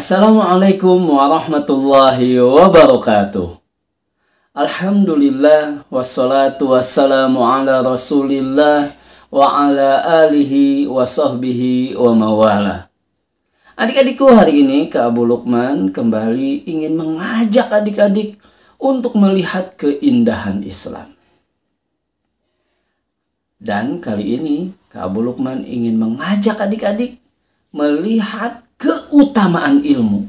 Assalamualaikum warahmatullahi wabarakatuh. Alhamdulillah wassalatu wassalamu ala Rasulillah wa ala alihi wa sahbihi wa mawala. Adik-adikku hari ini Kak Abu Luqman kembali ingin mengajak adik-adik untuk melihat keindahan Islam. Dan kali ini Kak Abu Lukman ingin mengajak adik-adik melihat keutamaan ilmu.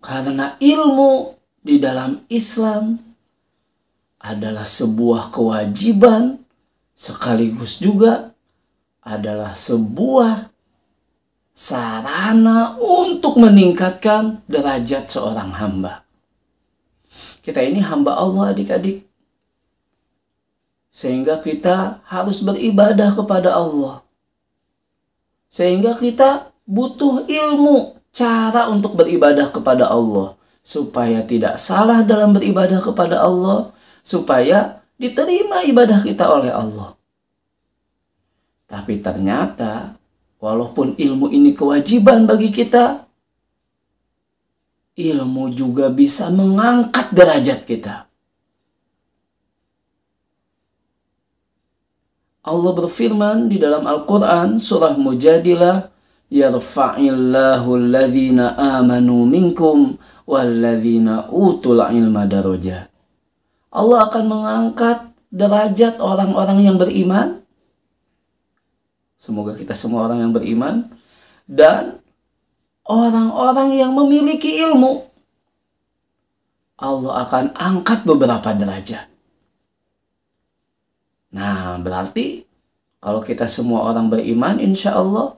Karena ilmu di dalam Islam adalah sebuah kewajiban sekaligus juga adalah sebuah sarana untuk meningkatkan derajat seorang hamba. Kita ini hamba Allah adik-adik. Sehingga kita harus beribadah kepada Allah sehingga kita butuh ilmu cara untuk beribadah kepada Allah supaya tidak salah dalam beribadah kepada Allah, supaya diterima ibadah kita oleh Allah. Tapi ternyata walaupun ilmu ini kewajiban bagi kita, ilmu juga bisa mengangkat derajat kita. Allah berfirman di dalam Al-Quran surah Mujadilah yarfa'illahu alladhina amanu minkum walladhina utul ilma darajat Allah akan mengangkat derajat orang-orang yang beriman semoga kita semua orang yang beriman dan orang-orang yang memiliki ilmu Allah akan angkat beberapa derajat Nah, berarti kalau kita semua orang beriman, insya Allah,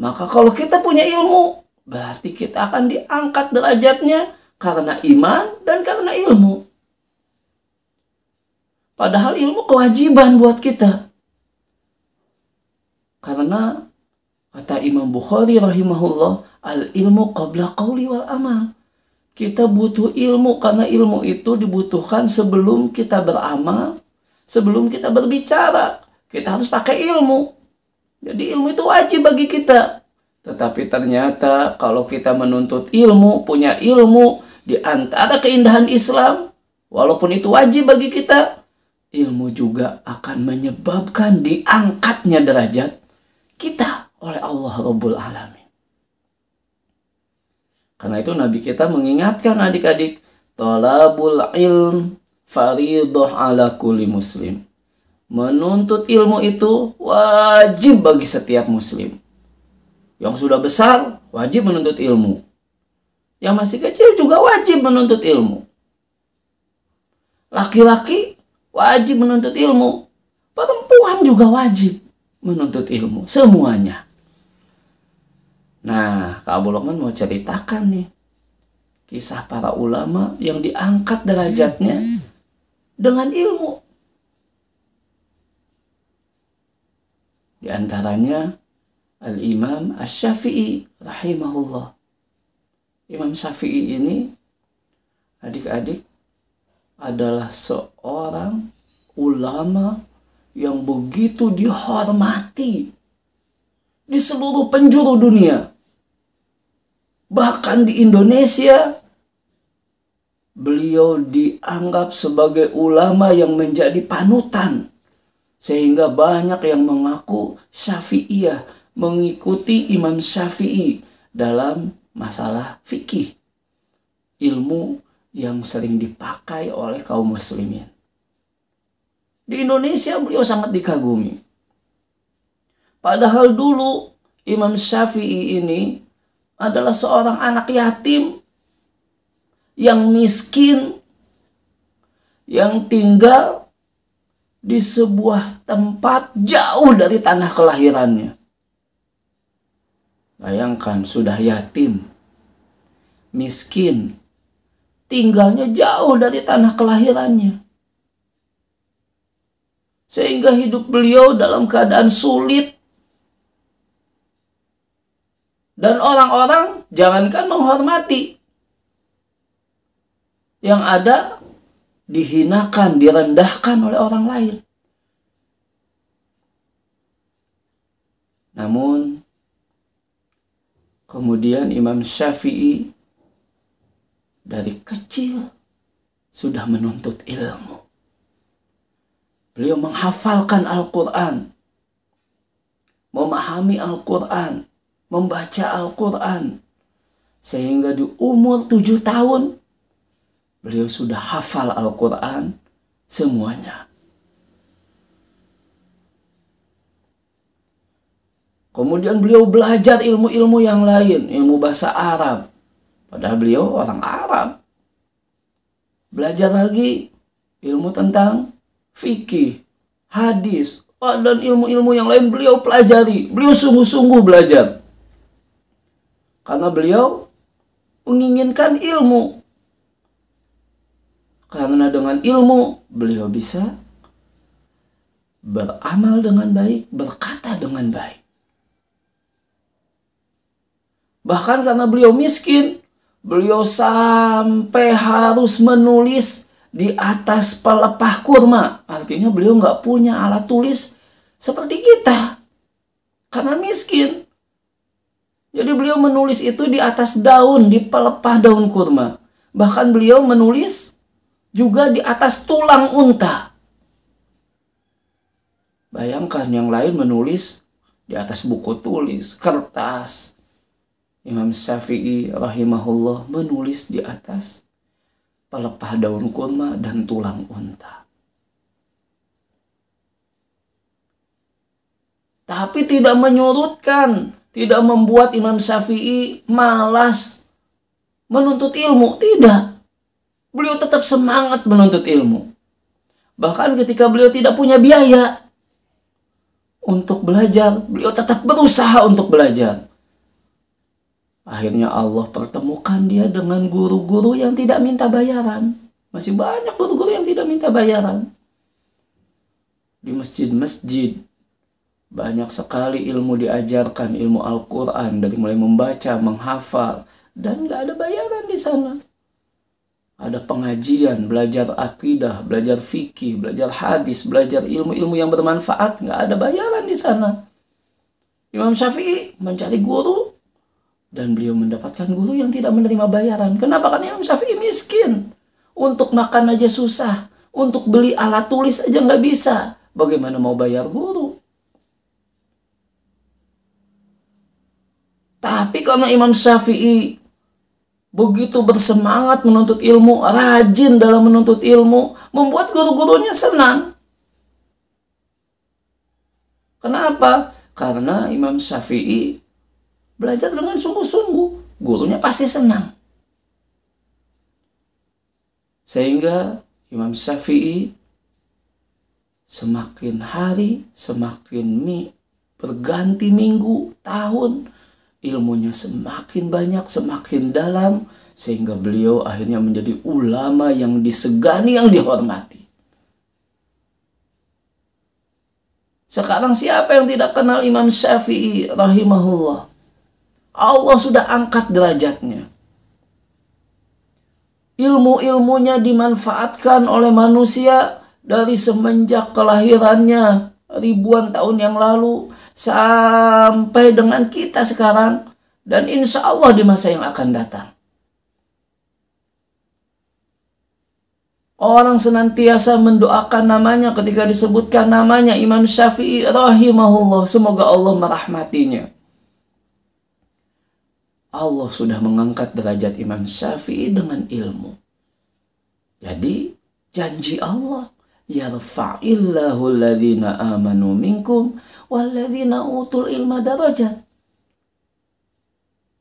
maka kalau kita punya ilmu, berarti kita akan diangkat derajatnya karena iman dan karena ilmu. Padahal ilmu kewajiban buat kita. Karena kata Imam Bukhari rahimahullah, al-ilmu qabla qawli wal amal. Kita butuh ilmu karena ilmu itu dibutuhkan sebelum kita beramal sebelum kita berbicara, kita harus pakai ilmu. Jadi ilmu itu wajib bagi kita. Tetapi ternyata kalau kita menuntut ilmu, punya ilmu di antara keindahan Islam, walaupun itu wajib bagi kita, ilmu juga akan menyebabkan diangkatnya derajat kita oleh Allah Rabbul Alamin. Karena itu Nabi kita mengingatkan adik-adik, Tolabul ilm faridoh ala kulli muslim. Menuntut ilmu itu wajib bagi setiap muslim. Yang sudah besar wajib menuntut ilmu. Yang masih kecil juga wajib menuntut ilmu. Laki-laki wajib menuntut ilmu. Perempuan juga wajib menuntut ilmu. Semuanya. Nah, Kak Abu Lokman mau ceritakan nih kisah para ulama yang diangkat derajatnya dengan ilmu. Di antaranya Al-Imam Asy-Syafi'i rahimahullah. Imam Syafi'i ini adik-adik adalah seorang ulama yang begitu dihormati di seluruh penjuru dunia. Bahkan di Indonesia beliau dianggap sebagai ulama yang menjadi panutan. Sehingga banyak yang mengaku syafi'iyah, mengikuti Imam Syafi'i dalam masalah fikih. Ilmu yang sering dipakai oleh kaum muslimin. Di Indonesia beliau sangat dikagumi. Padahal dulu Imam Syafi'i ini adalah seorang anak yatim yang miskin, yang tinggal di sebuah tempat jauh dari tanah kelahirannya. Bayangkan sudah yatim, miskin, tinggalnya jauh dari tanah kelahirannya. Sehingga hidup beliau dalam keadaan sulit. Dan orang-orang jangankan menghormati, yang ada dihinakan, direndahkan oleh orang lain. Namun kemudian Imam Syafi'i dari kecil sudah menuntut ilmu. Beliau menghafalkan Al-Qur'an, memahami Al-Qur'an, membaca Al-Qur'an sehingga di umur tujuh tahun Beliau sudah hafal Al-Quran semuanya. Kemudian beliau belajar ilmu-ilmu yang lain, ilmu bahasa Arab. Padahal beliau orang Arab. Belajar lagi ilmu tentang fikih, hadis, dan ilmu-ilmu yang lain beliau pelajari. Beliau sungguh-sungguh belajar. Karena beliau menginginkan ilmu. Karena dengan ilmu beliau bisa beramal dengan baik, berkata dengan baik. Bahkan karena beliau miskin, beliau sampai harus menulis di atas pelepah kurma. Artinya beliau nggak punya alat tulis seperti kita. Karena miskin. Jadi beliau menulis itu di atas daun, di pelepah daun kurma. Bahkan beliau menulis juga di atas tulang unta. Bayangkan yang lain menulis di atas buku tulis, kertas. Imam Syafi'i rahimahullah menulis di atas pelepah daun kurma dan tulang unta. Tapi tidak menyurutkan, tidak membuat Imam Syafi'i malas menuntut ilmu, tidak beliau tetap semangat menuntut ilmu. Bahkan ketika beliau tidak punya biaya untuk belajar, beliau tetap berusaha untuk belajar. Akhirnya Allah pertemukan dia dengan guru-guru yang tidak minta bayaran. Masih banyak guru-guru yang tidak minta bayaran. Di masjid-masjid, banyak sekali ilmu diajarkan, ilmu Al-Quran, dari mulai membaca, menghafal, dan gak ada bayaran di sana ada pengajian, belajar akidah, belajar fikih, belajar hadis, belajar ilmu-ilmu yang bermanfaat, nggak ada bayaran di sana. Imam Syafi'i mencari guru dan beliau mendapatkan guru yang tidak menerima bayaran. Kenapa? Karena Imam Syafi'i miskin. Untuk makan aja susah, untuk beli alat tulis aja nggak bisa. Bagaimana mau bayar guru? Tapi karena Imam Syafi'i begitu bersemangat menuntut ilmu, rajin dalam menuntut ilmu, membuat guru-gurunya senang. Kenapa? Karena Imam Syafi'i belajar dengan sungguh-sungguh, gurunya pasti senang. Sehingga Imam Syafi'i semakin hari, semakin mi, berganti minggu, tahun, ilmunya semakin banyak, semakin dalam, sehingga beliau akhirnya menjadi ulama yang disegani, yang dihormati. Sekarang siapa yang tidak kenal Imam Syafi'i rahimahullah? Allah sudah angkat derajatnya. Ilmu-ilmunya dimanfaatkan oleh manusia dari semenjak kelahirannya ribuan tahun yang lalu sampai dengan kita sekarang dan insya Allah di masa yang akan datang. Orang senantiasa mendoakan namanya ketika disebutkan namanya Imam Syafi'i rahimahullah. Semoga Allah merahmatinya. Allah sudah mengangkat derajat Imam Syafi'i dengan ilmu. Jadi janji Allah yarfa'illahu alladhina amanu minkum walladhina utul ilma darajat.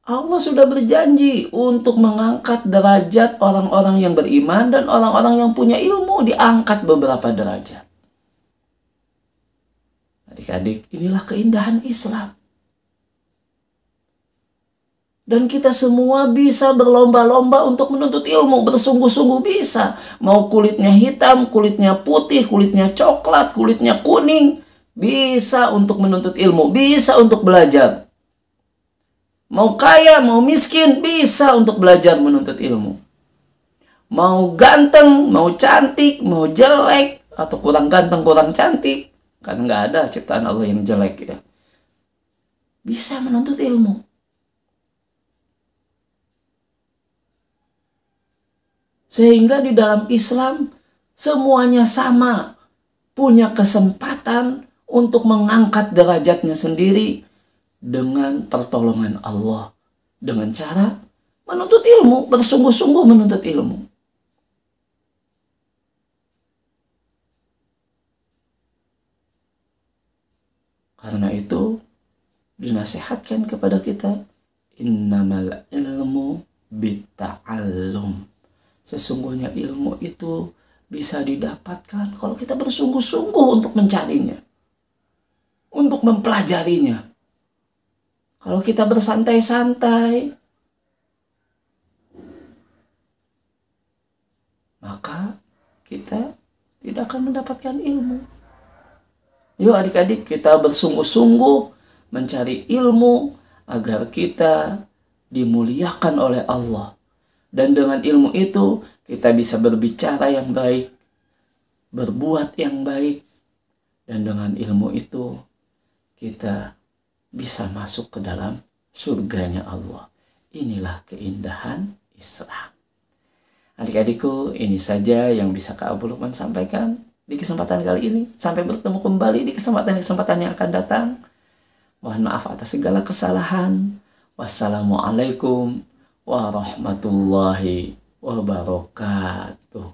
Allah sudah berjanji untuk mengangkat derajat orang-orang yang beriman dan orang-orang yang punya ilmu diangkat beberapa derajat. Adik-adik, inilah keindahan Islam. Dan kita semua bisa berlomba-lomba untuk menuntut ilmu, bersungguh-sungguh bisa. Mau kulitnya hitam, kulitnya putih, kulitnya coklat, kulitnya kuning, bisa untuk menuntut ilmu, bisa untuk belajar. Mau kaya, mau miskin, bisa untuk belajar menuntut ilmu. Mau ganteng, mau cantik, mau jelek, atau kurang ganteng, kurang cantik. Karena nggak ada ciptaan Allah yang jelek ya. Bisa menuntut ilmu Sehingga di dalam Islam semuanya sama, punya kesempatan untuk mengangkat derajatnya sendiri dengan pertolongan Allah. Dengan cara menuntut ilmu, bersungguh-sungguh menuntut ilmu. Karena itu dinasihatkan kepada kita innamal ilmu bita'allum. Sesungguhnya ilmu itu bisa didapatkan kalau kita bersungguh-sungguh untuk mencarinya, untuk mempelajarinya. Kalau kita bersantai-santai, maka kita tidak akan mendapatkan ilmu. Yuk, adik-adik, kita bersungguh-sungguh mencari ilmu agar kita dimuliakan oleh Allah dan dengan ilmu itu kita bisa berbicara yang baik, berbuat yang baik. Dan dengan ilmu itu kita bisa masuk ke dalam surganya Allah. Inilah keindahan Islam. Adik-adikku, ini saja yang bisa Kak Abu Lukman sampaikan di kesempatan kali ini. Sampai bertemu kembali di kesempatan-kesempatan yang akan datang. Mohon maaf atas segala kesalahan. Wassalamualaikum warahmatullahi wabarakatuh.